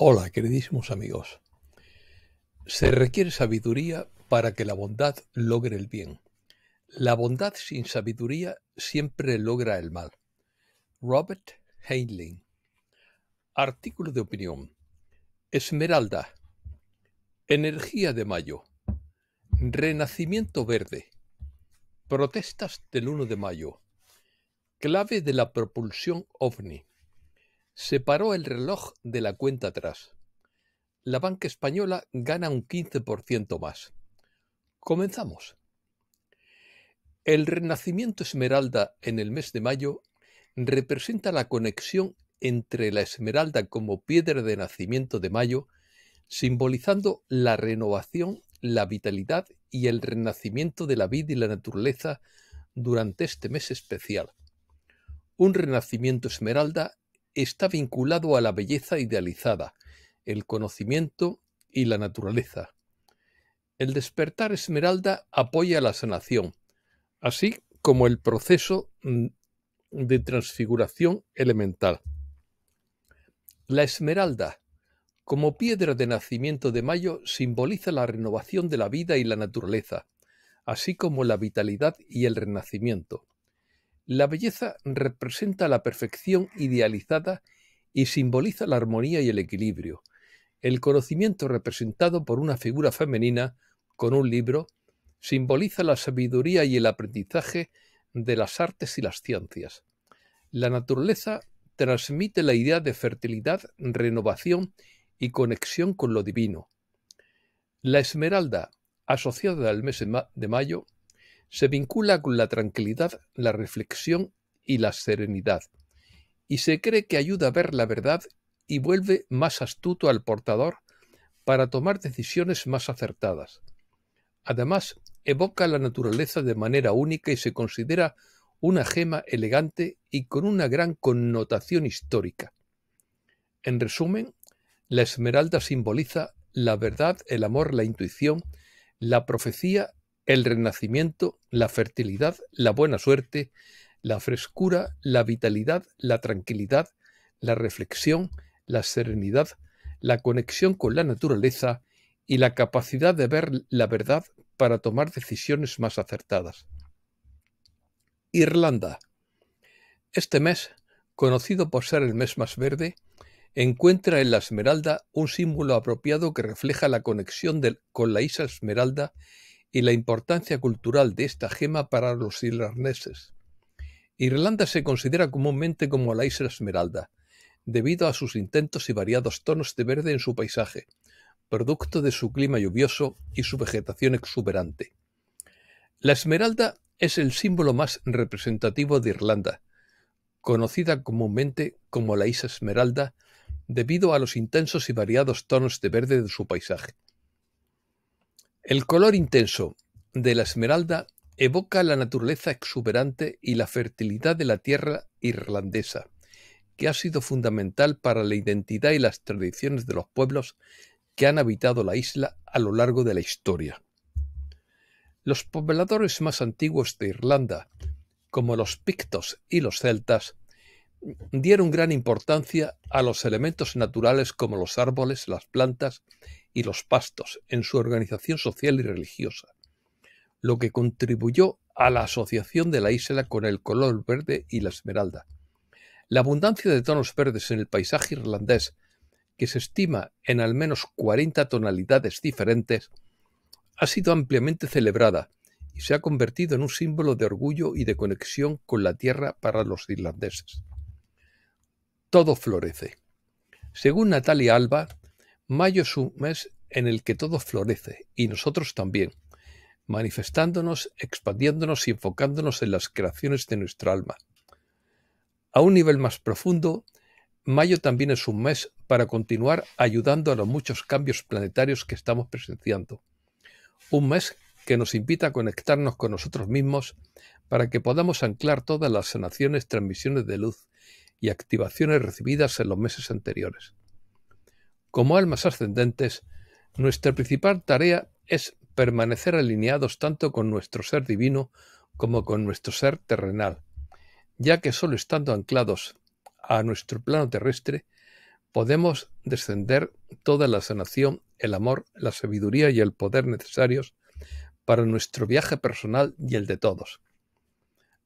Hola, queridísimos amigos. Se requiere sabiduría para que la bondad logre el bien. La bondad sin sabiduría siempre logra el mal. Robert Heinlein. Artículo de opinión. Esmeralda. Energía de mayo. Renacimiento verde. Protestas del 1 de mayo. Clave de la propulsión ovni separó el reloj de la cuenta atrás. La banca española gana un 15% más. Comenzamos. El renacimiento esmeralda en el mes de mayo representa la conexión entre la esmeralda como piedra de nacimiento de mayo, simbolizando la renovación, la vitalidad y el renacimiento de la vida y la naturaleza durante este mes especial. Un renacimiento esmeralda está vinculado a la belleza idealizada, el conocimiento y la naturaleza. El despertar esmeralda apoya la sanación, así como el proceso mm, de transfiguración elemental. La esmeralda, como piedra de nacimiento de mayo, simboliza la renovación de la vida y la naturaleza, así como la vitalidad y el renacimiento. La belleza representa la perfección idealizada y simboliza la armonía y el equilibrio. El conocimiento representado por una figura femenina con un libro simboliza la sabiduría y el aprendizaje de las artes y las ciencias. La naturaleza transmite la idea de fertilidad, renovación y conexión con lo divino. La esmeralda, asociada al mes de mayo, se vincula con la tranquilidad, la reflexión y la serenidad, y se cree que ayuda a ver la verdad y vuelve más astuto al portador para tomar decisiones más acertadas. Además, evoca la naturaleza de manera única y se considera una gema elegante y con una gran connotación histórica. En resumen, la esmeralda simboliza la verdad, el amor, la intuición, la profecía el renacimiento, la fertilidad, la buena suerte, la frescura, la vitalidad, la tranquilidad, la reflexión, la serenidad, la conexión con la naturaleza y la capacidad de ver la verdad para tomar decisiones más acertadas. Irlanda. Este mes, conocido por ser el mes más verde, encuentra en la esmeralda un símbolo apropiado que refleja la conexión con la isla esmeralda y la importancia cultural de esta gema para los irlandeses. Irlanda se considera comúnmente como la isla esmeralda, debido a sus intentos y variados tonos de verde en su paisaje, producto de su clima lluvioso y su vegetación exuberante. La esmeralda es el símbolo más representativo de Irlanda, conocida comúnmente como la isla esmeralda debido a los intensos y variados tonos de verde de su paisaje. El color intenso de la esmeralda evoca la naturaleza exuberante y la fertilidad de la tierra irlandesa, que ha sido fundamental para la identidad y las tradiciones de los pueblos que han habitado la isla a lo largo de la historia. Los pobladores más antiguos de Irlanda, como los pictos y los celtas, dieron gran importancia a los elementos naturales como los árboles, las plantas y los pastos en su organización social y religiosa, lo que contribuyó a la asociación de la isla con el color verde y la esmeralda. La abundancia de tonos verdes en el paisaje irlandés, que se estima en al menos 40 tonalidades diferentes, ha sido ampliamente celebrada y se ha convertido en un símbolo de orgullo y de conexión con la tierra para los irlandeses. Todo florece. Según Natalia Alba, Mayo es un mes en el que todo florece, y nosotros también, manifestándonos, expandiéndonos y enfocándonos en las creaciones de nuestra alma. A un nivel más profundo, mayo también es un mes para continuar ayudando a los muchos cambios planetarios que estamos presenciando. Un mes que nos invita a conectarnos con nosotros mismos para que podamos anclar todas las sanaciones, transmisiones de luz y activaciones recibidas en los meses anteriores. Como almas ascendentes, nuestra principal tarea es permanecer alineados tanto con nuestro ser divino como con nuestro ser terrenal, ya que solo estando anclados a nuestro plano terrestre podemos descender toda la sanación, el amor, la sabiduría y el poder necesarios para nuestro viaje personal y el de todos.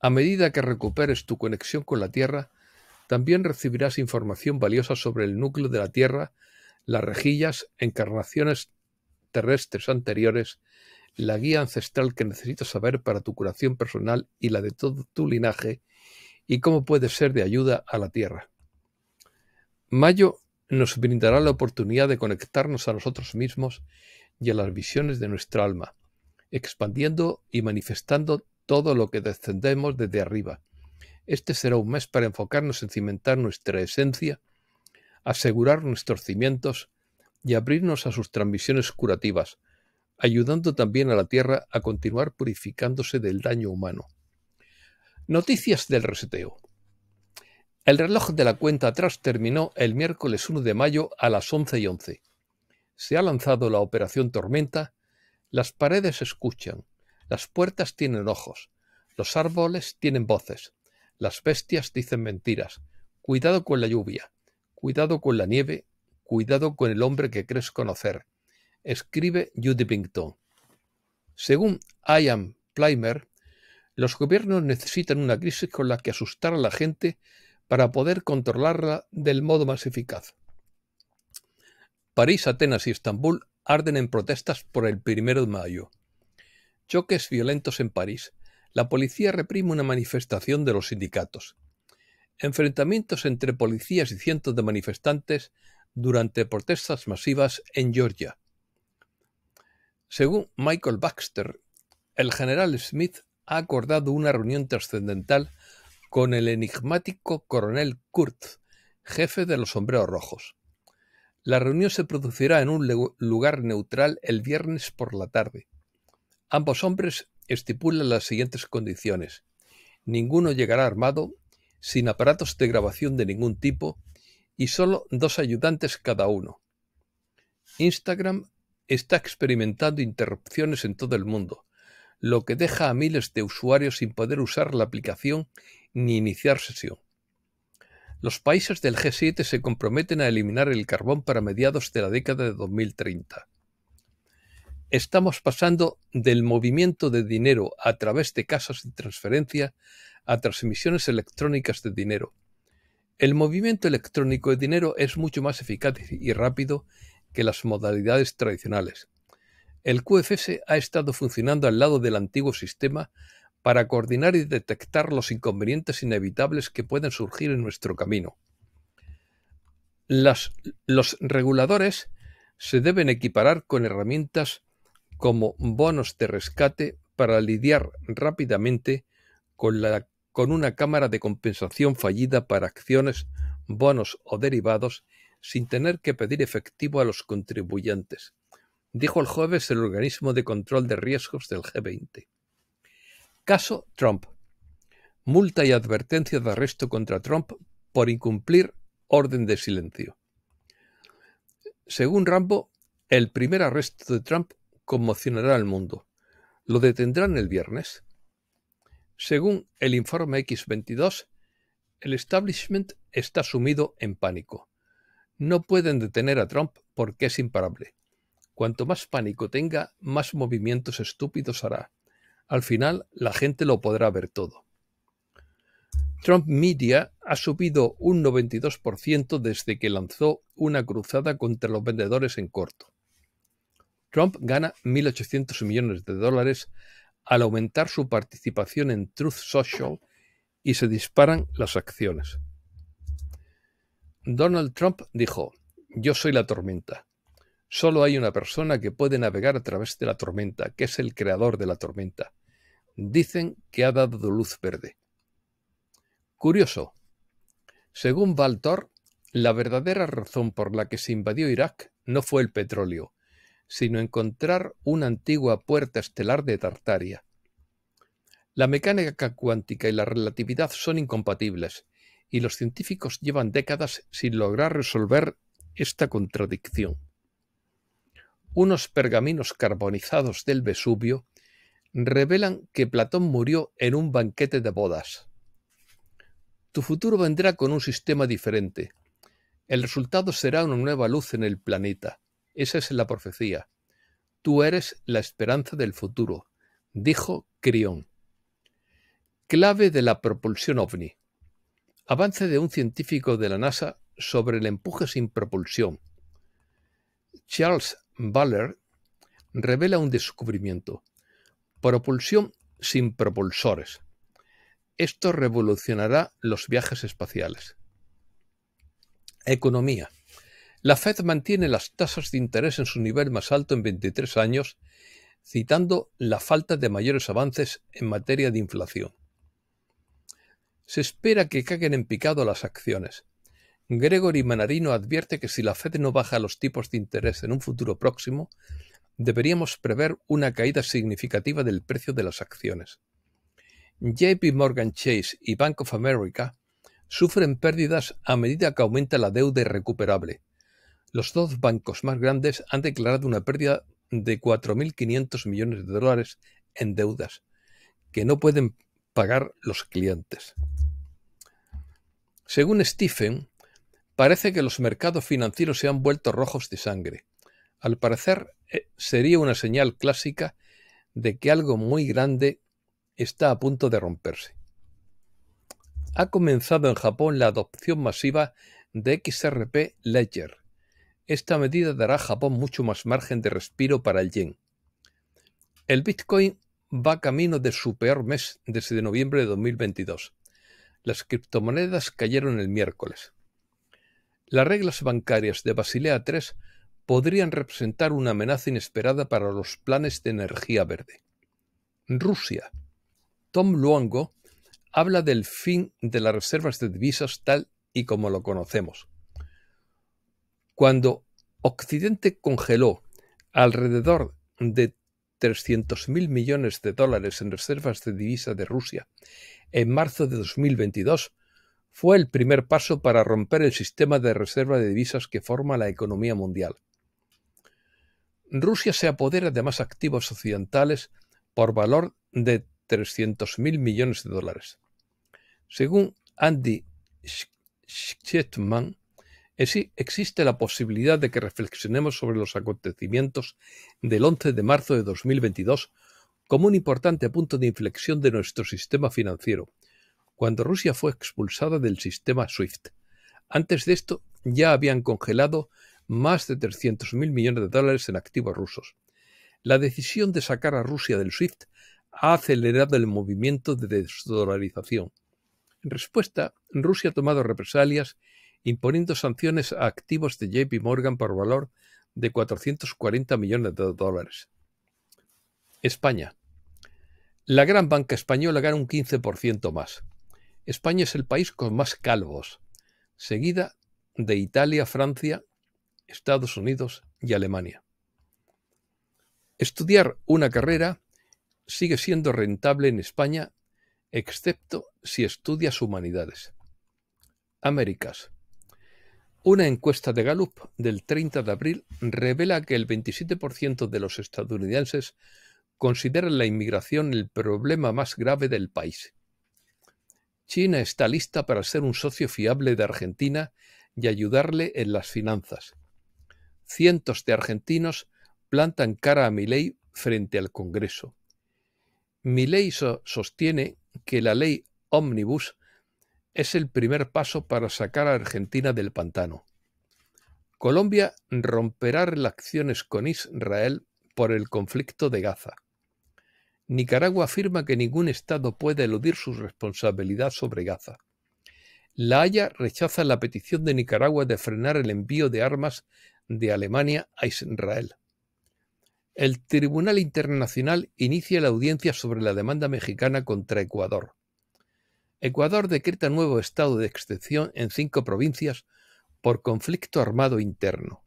A medida que recuperes tu conexión con la Tierra, también recibirás información valiosa sobre el núcleo de la Tierra, las rejillas, encarnaciones terrestres anteriores, la guía ancestral que necesitas saber para tu curación personal y la de todo tu linaje, y cómo puedes ser de ayuda a la Tierra. Mayo nos brindará la oportunidad de conectarnos a nosotros mismos y a las visiones de nuestra alma, expandiendo y manifestando todo lo que descendemos desde arriba. Este será un mes para enfocarnos en cimentar nuestra esencia asegurar nuestros cimientos y abrirnos a sus transmisiones curativas, ayudando también a la Tierra a continuar purificándose del daño humano. Noticias del reseteo. El reloj de la cuenta atrás terminó el miércoles 1 de mayo a las 11 y 11. Se ha lanzado la operación Tormenta, las paredes escuchan, las puertas tienen ojos, los árboles tienen voces, las bestias dicen mentiras, cuidado con la lluvia, Cuidado con la nieve, cuidado con el hombre que crees conocer. Escribe Judy Pinkton. Según Ian Plimer, los gobiernos necesitan una crisis con la que asustar a la gente para poder controlarla del modo más eficaz. París, Atenas y Estambul arden en protestas por el primero de mayo. Choques violentos en París. La policía reprime una manifestación de los sindicatos enfrentamientos entre policías y cientos de manifestantes durante protestas masivas en Georgia. Según Michael Baxter, el general Smith ha acordado una reunión trascendental con el enigmático coronel Kurtz, jefe de los sombreros rojos. La reunión se producirá en un lugar neutral el viernes por la tarde. Ambos hombres estipulan las siguientes condiciones. Ninguno llegará armado sin aparatos de grabación de ningún tipo y solo dos ayudantes cada uno. Instagram está experimentando interrupciones en todo el mundo, lo que deja a miles de usuarios sin poder usar la aplicación ni iniciar sesión. Los países del G7 se comprometen a eliminar el carbón para mediados de la década de 2030. Estamos pasando del movimiento de dinero a través de casas de transferencia a transmisiones electrónicas de dinero. El movimiento electrónico de dinero es mucho más eficaz y rápido que las modalidades tradicionales. El QFS ha estado funcionando al lado del antiguo sistema para coordinar y detectar los inconvenientes inevitables que pueden surgir en nuestro camino. los reguladores se deben equiparar con herramientas como bonos de rescate para lidiar rápidamente con la con una cámara de compensación fallida para acciones, bonos o derivados sin tener que pedir efectivo a los contribuyentes, dijo el jueves el organismo de control de riesgos del G20. Caso Trump. Multa y advertencia de arresto contra Trump por incumplir orden de silencio. Según Rambo, el primer arresto de Trump conmocionará al mundo. Lo detendrán el viernes. Según el informe X-22, el establishment está sumido en pánico. No pueden detener a Trump porque es imparable. Cuanto más pánico tenga, más movimientos estúpidos hará. Al final, la gente lo podrá ver todo. Trump Media ha subido un 92% desde que lanzó una cruzada contra los vendedores en corto. Trump gana 1.800 millones de dólares al aumentar su participación en Truth Social y se disparan las acciones. Donald Trump dijo, yo soy la tormenta. Solo hay una persona que puede navegar a través de la tormenta, que es el creador de la tormenta. Dicen que ha dado luz verde. Curioso. Según Valtor, la verdadera razón por la que se invadió Irak no fue el petróleo, sino encontrar una antigua puerta estelar de Tartaria. La mecánica cuántica y la relatividad son incompatibles, y los científicos llevan décadas sin lograr resolver esta contradicción. Unos pergaminos carbonizados del Vesubio revelan que Platón murió en un banquete de bodas. Tu futuro vendrá con un sistema diferente. El resultado será una nueva luz en el planeta. Esa es la profecía. Tú eres la esperanza del futuro, dijo Crión. Clave de la propulsión ovni. Avance de un científico de la NASA sobre el empuje sin propulsión. Charles Baller revela un descubrimiento. Propulsión sin propulsores. Esto revolucionará los viajes espaciales. Economía. La Fed mantiene las tasas de interés en su nivel más alto en 23 años, citando la falta de mayores avances en materia de inflación. Se espera que caigan en picado las acciones. Gregory Manarino advierte que si la Fed no baja los tipos de interés en un futuro próximo, deberíamos prever una caída significativa del precio de las acciones. JP Morgan Chase y Bank of America sufren pérdidas a medida que aumenta la deuda irrecuperable, los dos bancos más grandes han declarado una pérdida de 4.500 millones de dólares en deudas que no pueden pagar los clientes. Según Stephen, parece que los mercados financieros se han vuelto rojos de sangre. Al parecer, eh, sería una señal clásica de que algo muy grande está a punto de romperse. Ha comenzado en Japón la adopción masiva de XRP Ledger, esta medida dará a Japón mucho más margen de respiro para el yen. El Bitcoin va camino de su peor mes desde noviembre de 2022. Las criptomonedas cayeron el miércoles. Las reglas bancarias de Basilea III podrían representar una amenaza inesperada para los planes de energía verde. Rusia. Tom Luongo habla del fin de las reservas de divisas tal y como lo conocemos. Cuando Occidente congeló alrededor de 300.000 millones de dólares en reservas de divisas de Rusia en marzo de 2022, fue el primer paso para romper el sistema de reserva de divisas que forma la economía mundial. Rusia se apodera de más activos occidentales por valor de 300.000 millones de dólares. Según Andy Schiettmann, existe la posibilidad de que reflexionemos sobre los acontecimientos del 11 de marzo de 2022 como un importante punto de inflexión de nuestro sistema financiero, cuando Rusia fue expulsada del sistema SWIFT. Antes de esto ya habían congelado más de 300.000 millones de dólares en activos rusos. La decisión de sacar a Rusia del SWIFT ha acelerado el movimiento de desdolarización. En respuesta, Rusia ha tomado represalias imponiendo sanciones a activos de JP Morgan por valor de 440 millones de dólares. España. La gran banca española gana un 15% más. España es el país con más calvos, seguida de Italia, Francia, Estados Unidos y Alemania. Estudiar una carrera sigue siendo rentable en España, excepto si estudias humanidades. Américas. Una encuesta de Gallup del 30 de abril revela que el 27% de los estadounidenses consideran la inmigración el problema más grave del país. China está lista para ser un socio fiable de Argentina y ayudarle en las finanzas. Cientos de argentinos plantan cara a Milei frente al Congreso. Milei sostiene que la ley Omnibus es el primer paso para sacar a Argentina del pantano. Colombia romperá relaciones con Israel por el conflicto de Gaza. Nicaragua afirma que ningún Estado puede eludir su responsabilidad sobre Gaza. La Haya rechaza la petición de Nicaragua de frenar el envío de armas de Alemania a Israel. El Tribunal Internacional inicia la audiencia sobre la demanda mexicana contra Ecuador. Ecuador decreta nuevo estado de excepción en cinco provincias por conflicto armado interno.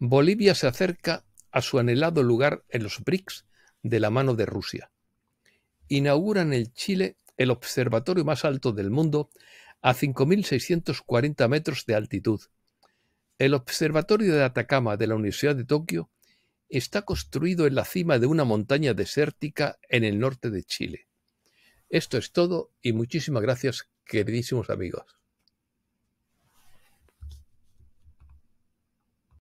Bolivia se acerca a su anhelado lugar en los BRICS de la mano de Rusia. Inauguran en Chile el observatorio más alto del mundo a 5.640 metros de altitud. El observatorio de Atacama de la Universidad de Tokio está construido en la cima de una montaña desértica en el norte de Chile. Esto es todo y muchísimas gracias queridísimos amigos.